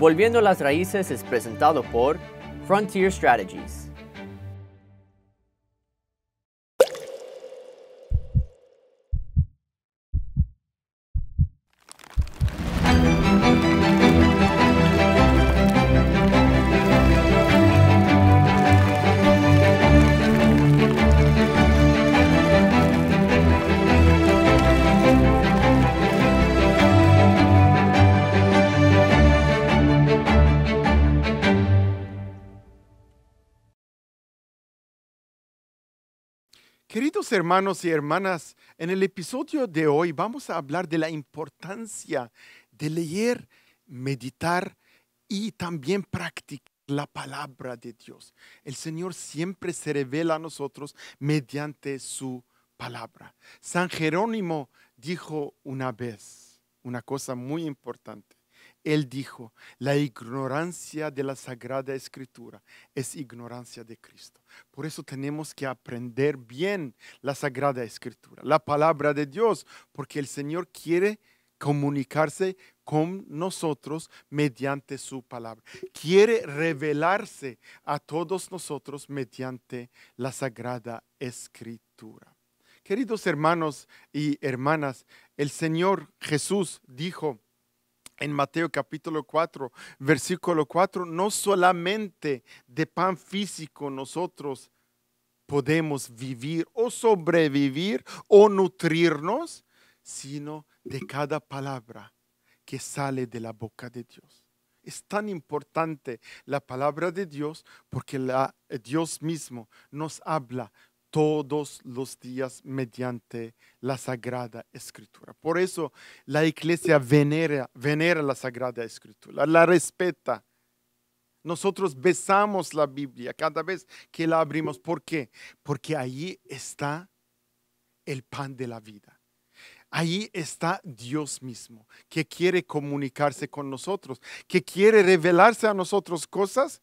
Volviendo a las raíces es presentado por Frontier Strategies. Queridos hermanos y hermanas, en el episodio de hoy vamos a hablar de la importancia de leer, meditar y también practicar la palabra de Dios. El Señor siempre se revela a nosotros mediante su palabra. San Jerónimo dijo una vez una cosa muy importante. Él dijo, la ignorancia de la Sagrada Escritura es ignorancia de Cristo. Por eso tenemos que aprender bien la Sagrada Escritura, la palabra de Dios, porque el Señor quiere comunicarse con nosotros mediante su palabra. Quiere revelarse a todos nosotros mediante la Sagrada Escritura. Queridos hermanos y hermanas, el Señor Jesús dijo, en Mateo capítulo 4, versículo 4, no solamente de pan físico nosotros podemos vivir o sobrevivir o nutrirnos, sino de cada palabra que sale de la boca de Dios. Es tan importante la palabra de Dios porque la, eh, Dios mismo nos habla todos los días mediante la Sagrada Escritura. Por eso la iglesia venera, venera la Sagrada Escritura, la respeta. Nosotros besamos la Biblia cada vez que la abrimos. ¿Por qué? Porque allí está el pan de la vida. Ahí está Dios mismo, que quiere comunicarse con nosotros, que quiere revelarse a nosotros cosas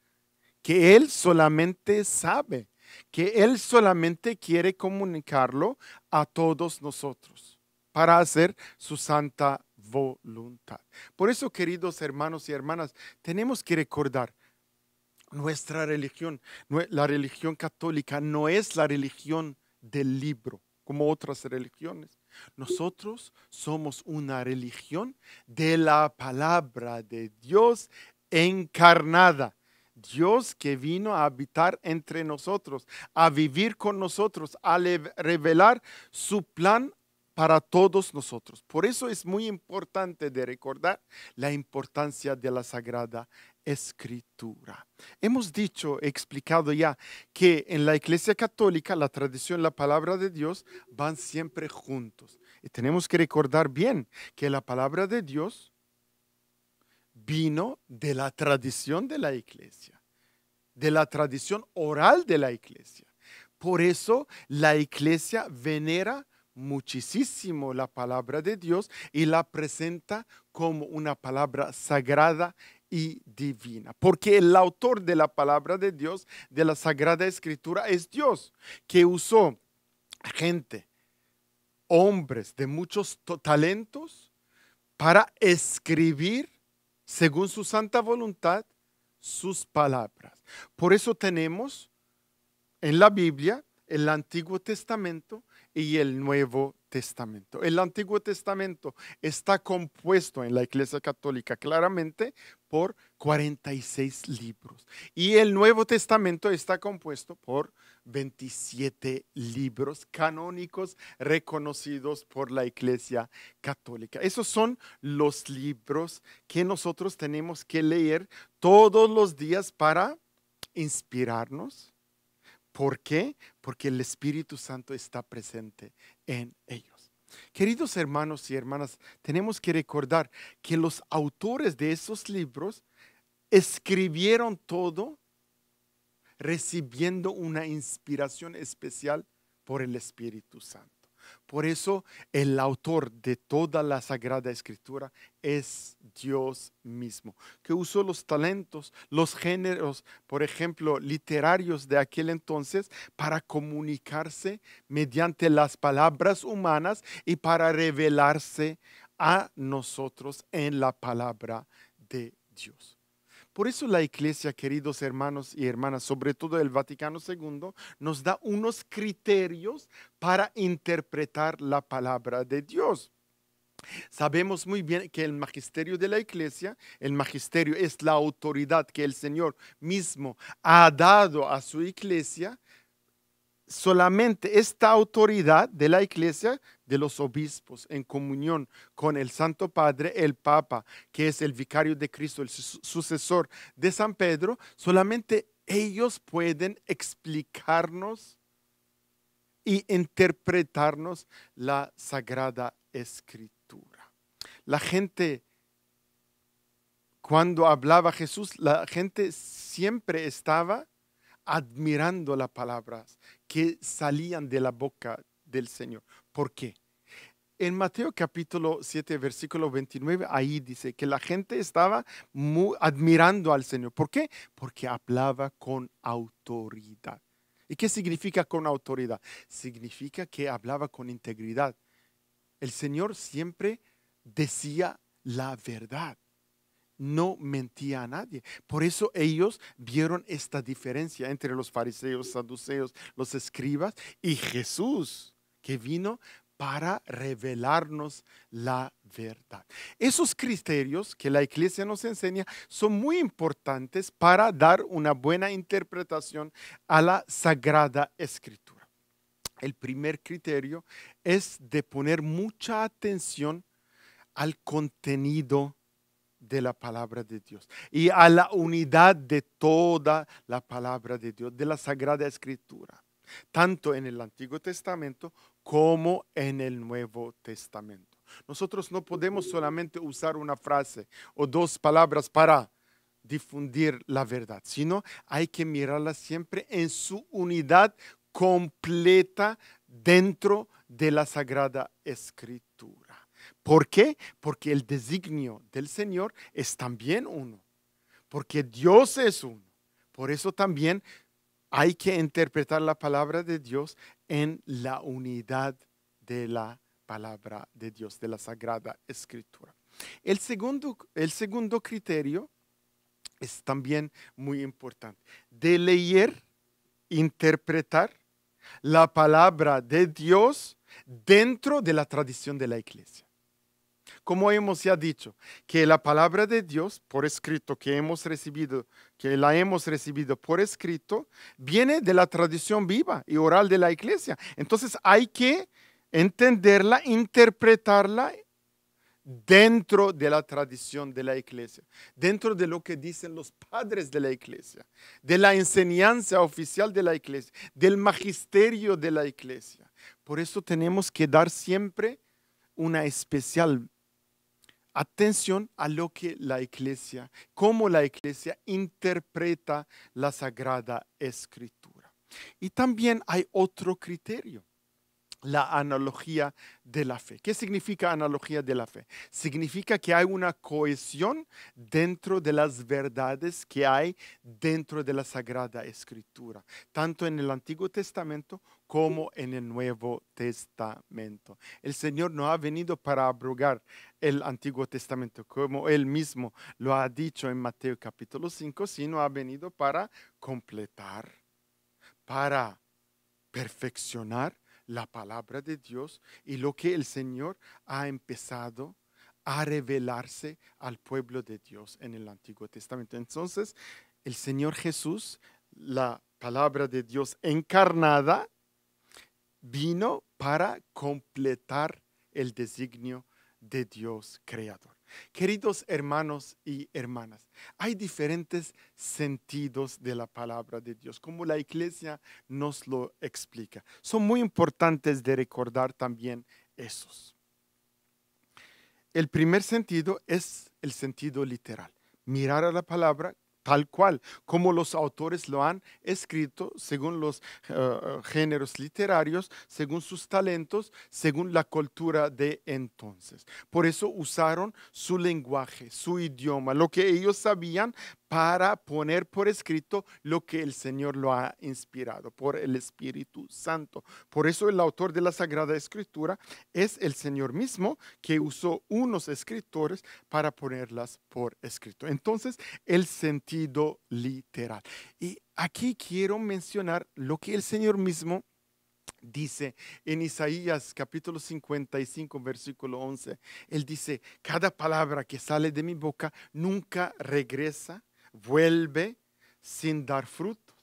que Él solamente sabe que Él solamente quiere comunicarlo a todos nosotros para hacer su santa voluntad. Por eso, queridos hermanos y hermanas, tenemos que recordar, nuestra religión, la religión católica, no es la religión del libro, como otras religiones. Nosotros somos una religión de la palabra de Dios encarnada Dios que vino a habitar entre nosotros, a vivir con nosotros, a revelar su plan para todos nosotros. Por eso es muy importante de recordar la importancia de la Sagrada Escritura. Hemos dicho, explicado ya, que en la Iglesia Católica la tradición y la palabra de Dios van siempre juntos. Y tenemos que recordar bien que la palabra de Dios vino de la tradición de la iglesia, de la tradición oral de la iglesia. Por eso la iglesia venera muchísimo la palabra de Dios y la presenta como una palabra sagrada y divina, porque el autor de la palabra de Dios, de la Sagrada Escritura, es Dios, que usó gente, hombres de muchos talentos, para escribir según su santa voluntad, sus palabras. Por eso tenemos en la Biblia el Antiguo Testamento y el Nuevo Testamento. El Antiguo Testamento está compuesto en la Iglesia Católica claramente por 46 libros y el Nuevo Testamento está compuesto por 27 libros canónicos reconocidos por la Iglesia Católica. Esos son los libros que nosotros tenemos que leer todos los días para inspirarnos. ¿Por qué? Porque el Espíritu Santo está presente en ellos. Queridos hermanos y hermanas, tenemos que recordar que los autores de esos libros escribieron todo recibiendo una inspiración especial por el Espíritu Santo. Por eso el autor de toda la Sagrada Escritura es Dios mismo, que usó los talentos, los géneros, por ejemplo, literarios de aquel entonces, para comunicarse mediante las palabras humanas y para revelarse a nosotros en la palabra de Dios. Por eso la Iglesia, queridos hermanos y hermanas, sobre todo el Vaticano II, nos da unos criterios para interpretar la palabra de Dios. Sabemos muy bien que el magisterio de la iglesia, el magisterio es la autoridad que el Señor mismo ha dado a su iglesia solamente esta autoridad de la iglesia, de los obispos, en comunión con el Santo Padre, el Papa, que es el vicario de Cristo, el sucesor de San Pedro, solamente ellos pueden explicarnos y interpretarnos la Sagrada Escritura. La gente, cuando hablaba Jesús, la gente siempre estaba admirando las palabras que salían de la boca del Señor. ¿Por qué? En Mateo capítulo 7, versículo 29, ahí dice que la gente estaba admirando al Señor. ¿Por qué? Porque hablaba con autoridad. ¿Y qué significa con autoridad? Significa que hablaba con integridad. El Señor siempre decía la verdad no mentía a nadie. Por eso ellos vieron esta diferencia entre los fariseos, saduceos, los escribas y Jesús, que vino para revelarnos la verdad. Esos criterios que la iglesia nos enseña son muy importantes para dar una buena interpretación a la sagrada escritura. El primer criterio es de poner mucha atención al contenido de la palabra de Dios y a la unidad de toda la palabra de Dios, de la Sagrada Escritura, tanto en el Antiguo Testamento como en el Nuevo Testamento. Nosotros no podemos solamente usar una frase o dos palabras para difundir la verdad, sino hay que mirarla siempre en su unidad completa dentro de la Sagrada Escritura. ¿Por qué? Porque el designio del Señor es también uno. Porque Dios es uno. Por eso también hay que interpretar la palabra de Dios en la unidad de la palabra de Dios, de la Sagrada Escritura. El segundo, el segundo criterio es también muy importante. De leer, interpretar la palabra de Dios dentro de la tradición de la iglesia. Como hemos ya dicho, que la palabra de Dios por escrito que hemos recibido, que la hemos recibido por escrito, viene de la tradición viva y oral de la iglesia. Entonces hay que entenderla, interpretarla dentro de la tradición de la iglesia, dentro de lo que dicen los padres de la iglesia, de la enseñanza oficial de la iglesia, del magisterio de la iglesia. Por eso tenemos que dar siempre una especial Atención a lo que la iglesia, cómo la iglesia interpreta la Sagrada Escritura. Y también hay otro criterio la analogía de la fe. ¿Qué significa analogía de la fe? Significa que hay una cohesión dentro de las verdades que hay dentro de la Sagrada Escritura, tanto en el Antiguo Testamento como en el Nuevo Testamento. El Señor no ha venido para abrogar el Antiguo Testamento, como Él mismo lo ha dicho en Mateo capítulo 5, sino ha venido para completar, para perfeccionar la palabra de Dios y lo que el Señor ha empezado a revelarse al pueblo de Dios en el Antiguo Testamento. Entonces, el Señor Jesús, la palabra de Dios encarnada, vino para completar el designio de Dios creador. Queridos hermanos y hermanas, hay diferentes sentidos de la palabra de Dios, como la iglesia nos lo explica. Son muy importantes de recordar también esos. El primer sentido es el sentido literal, mirar a la palabra tal cual, como los autores lo han escrito, según los eh, eh, géneros literarios, según sus talentos, según la cultura de entonces. Por eso usaron su lenguaje, su idioma, lo que ellos sabían para poner por escrito lo que el Señor lo ha inspirado por el Espíritu Santo. Por eso el autor de la Sagrada Escritura es el Señor mismo que usó unos escritores para ponerlas por escrito. Entonces, el sentido literal. Y aquí quiero mencionar lo que el Señor mismo dice en Isaías capítulo 55 versículo 11. Él dice, cada palabra que sale de mi boca nunca regresa vuelve sin dar fruto,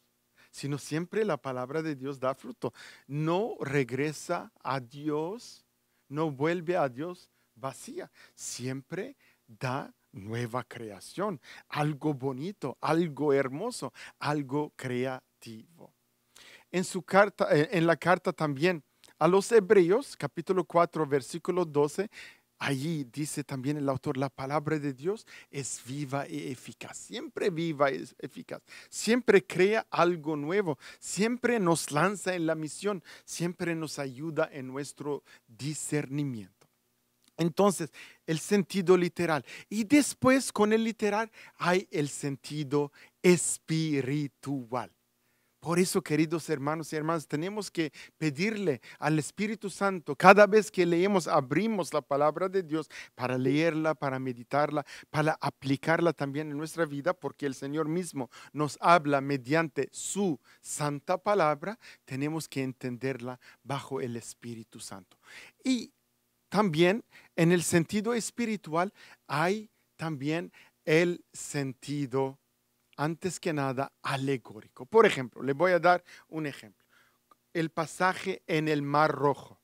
sino siempre la palabra de Dios da fruto. No regresa a Dios, no vuelve a Dios vacía, siempre da nueva creación, algo bonito, algo hermoso, algo creativo. En su carta eh, en la carta también a los Hebreos, capítulo 4, versículo 12, Allí dice también el autor, la palabra de Dios es viva y eficaz, siempre viva y eficaz, siempre crea algo nuevo, siempre nos lanza en la misión, siempre nos ayuda en nuestro discernimiento. Entonces, el sentido literal. Y después con el literal hay el sentido espiritual. Por eso, queridos hermanos y hermanas, tenemos que pedirle al Espíritu Santo cada vez que leemos, abrimos la palabra de Dios para leerla, para meditarla, para aplicarla también en nuestra vida, porque el Señor mismo nos habla mediante su santa palabra, tenemos que entenderla bajo el Espíritu Santo. Y también en el sentido espiritual hay también el sentido antes que nada alegórico. Por ejemplo, le voy a dar un ejemplo. El pasaje en el Mar Rojo,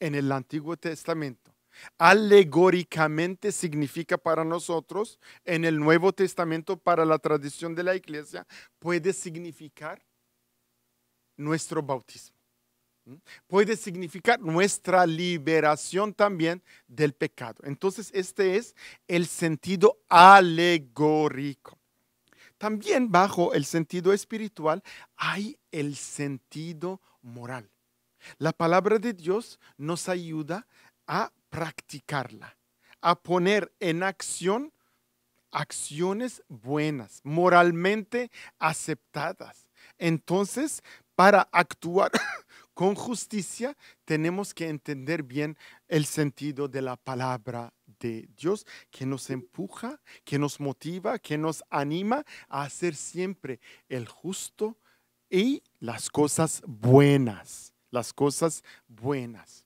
en el Antiguo Testamento, alegóricamente significa para nosotros, en el Nuevo Testamento, para la tradición de la iglesia, puede significar nuestro bautismo. Puede significar nuestra liberación también del pecado. Entonces, este es el sentido alegórico también bajo el sentido espiritual hay el sentido moral. La palabra de Dios nos ayuda a practicarla, a poner en acción acciones buenas, moralmente aceptadas. Entonces, para actuar con justicia, tenemos que entender bien el sentido de la palabra de Dios que nos empuja, que nos motiva, que nos anima a hacer siempre el justo y las cosas buenas, las cosas buenas.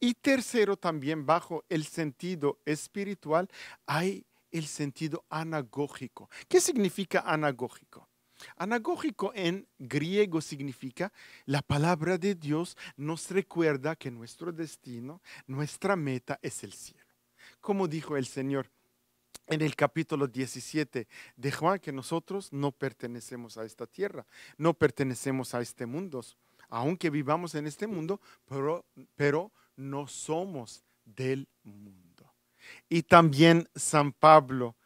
Y tercero, también bajo el sentido espiritual hay el sentido anagógico. ¿Qué significa anagógico? Anagógico en griego significa la palabra de Dios nos recuerda que nuestro destino, nuestra meta es el cielo como dijo el Señor en el capítulo 17 de Juan, que nosotros no pertenecemos a esta tierra, no pertenecemos a este mundo, aunque vivamos en este mundo, pero, pero no somos del mundo. Y también San Pablo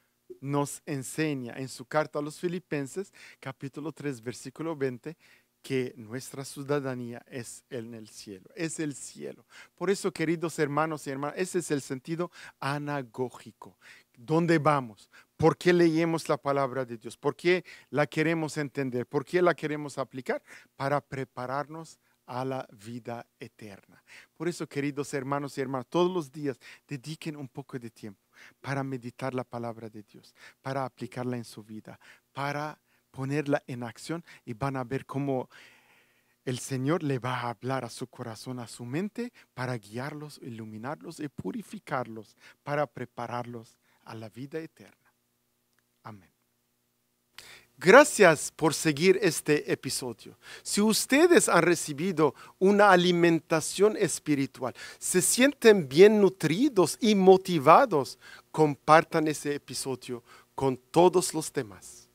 nos enseña en su carta a los filipenses, capítulo 3, versículo 20, que nuestra ciudadanía es en el cielo, es el cielo. Por eso, queridos hermanos y hermanas, ese es el sentido anagógico. ¿Dónde vamos? ¿Por qué leemos la palabra de Dios? ¿Por qué la queremos entender? ¿Por qué la queremos aplicar? Para prepararnos a la vida eterna. Por eso, queridos hermanos y hermanas, todos los días dediquen un poco de tiempo para meditar la palabra de Dios, para aplicarla en su vida, para ponerla en acción y van a ver cómo el Señor le va a hablar a su corazón, a su mente, para guiarlos, iluminarlos y purificarlos, para prepararlos a la vida eterna. Amén. Gracias por seguir este episodio. Si ustedes han recibido una alimentación espiritual, se sienten bien nutridos y motivados, compartan ese episodio con todos los demás.